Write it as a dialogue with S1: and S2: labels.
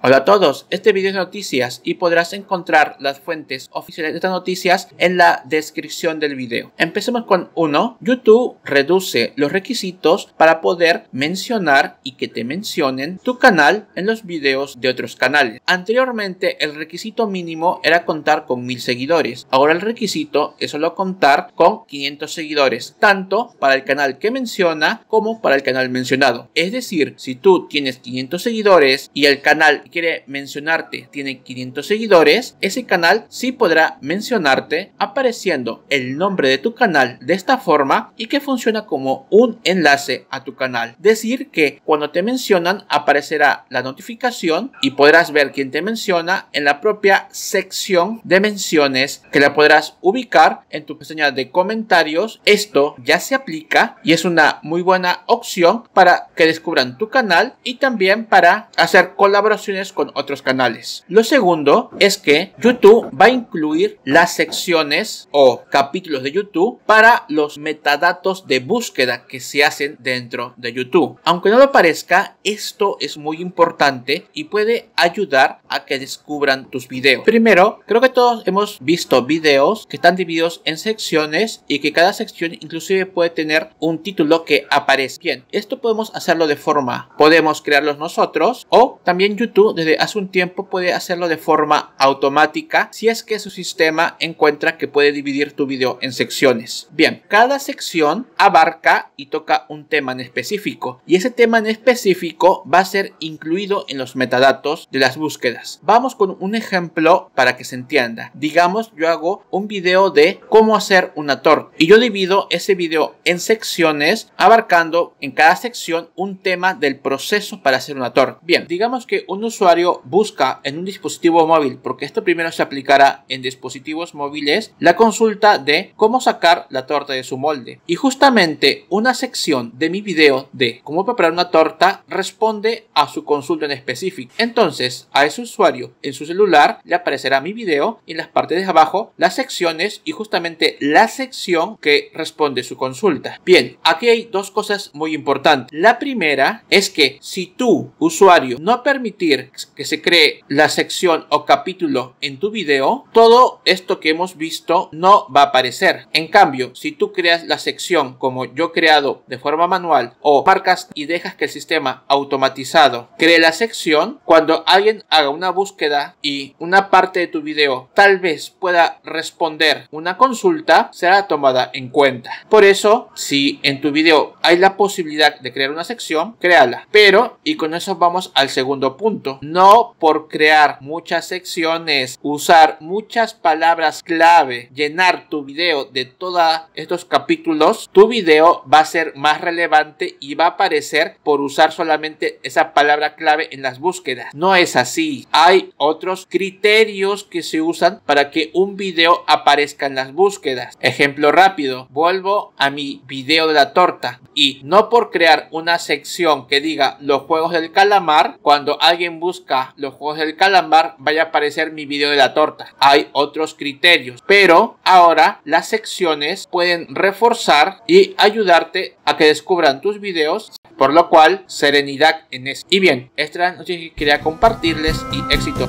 S1: Hola a todos, este video es noticias y podrás encontrar las fuentes oficiales de estas noticias en la descripción del video. Empecemos con uno, YouTube reduce los requisitos para poder mencionar y que te mencionen tu canal en los videos de otros canales. Anteriormente el requisito mínimo era contar con 1000 seguidores, ahora el requisito es solo contar con 500 seguidores, tanto para el canal que menciona como para el canal mencionado. Es decir, si tú tienes 500 seguidores y el canal quiere mencionarte tiene 500 seguidores, ese canal sí podrá mencionarte apareciendo el nombre de tu canal de esta forma y que funciona como un enlace a tu canal. Decir que cuando te mencionan aparecerá la notificación y podrás ver quién te menciona en la propia sección de menciones que la podrás ubicar en tu pestaña de comentarios. Esto ya se aplica y es una muy buena opción para que descubran tu canal y también para hacer colaboraciones con otros canales. Lo segundo es que YouTube va a incluir las secciones o capítulos de YouTube para los metadatos de búsqueda que se hacen dentro de YouTube. Aunque no lo parezca, esto es muy importante y puede ayudar a que descubran tus videos. Primero, creo que todos hemos visto videos que están divididos en secciones y que cada sección inclusive puede tener un título que aparece. Bien, esto podemos hacerlo de forma, podemos crearlos nosotros o también YouTube desde hace un tiempo puede hacerlo de forma automática si es que su sistema encuentra que puede dividir tu video en secciones. Bien, cada sección abarca y toca un tema en específico y ese tema en específico va a ser incluido en los metadatos de las búsquedas. Vamos con un ejemplo para que se entienda. Digamos yo hago un video de cómo hacer un ator y yo divido ese video en secciones abarcando en cada sección un tema del proceso para hacer un ator, Bien, digamos que unos usuario busca en un dispositivo móvil, porque esto primero se aplicará en dispositivos móviles, la consulta de cómo sacar la torta de su molde. Y justamente una sección de mi video de cómo preparar una torta responde a su consulta en específico. Entonces, a ese usuario en su celular le aparecerá mi video y en las partes de abajo las secciones y justamente la sección que responde su consulta. Bien, aquí hay dos cosas muy importantes. La primera es que si tú, usuario, no permitir que se cree la sección o capítulo en tu video, todo esto que hemos visto no va a aparecer. En cambio, si tú creas la sección como yo he creado de forma manual o marcas y dejas que el sistema automatizado cree la sección, cuando alguien haga una búsqueda y una parte de tu video tal vez pueda responder una consulta, será tomada en cuenta. Por eso, si en tu video hay la posibilidad de crear una sección, créala. Pero, y con eso vamos al segundo punto, no por crear muchas secciones, usar muchas palabras clave, llenar tu video de todos estos capítulos, tu video va a ser más relevante y va a aparecer por usar solamente esa palabra clave en las búsquedas. No es así. Hay otros criterios que se usan para que un video aparezca en las búsquedas. Ejemplo rápido, vuelvo a mi video de la torta y no por crear una sección que diga los juegos del calamar, cuando alguien busca los juegos del calamar, vaya a aparecer mi vídeo de la torta. Hay otros criterios, pero ahora las secciones pueden reforzar y ayudarte a que descubran tus videos, por lo cual serenidad en eso. Y bien, esta es que quería compartirles y éxito.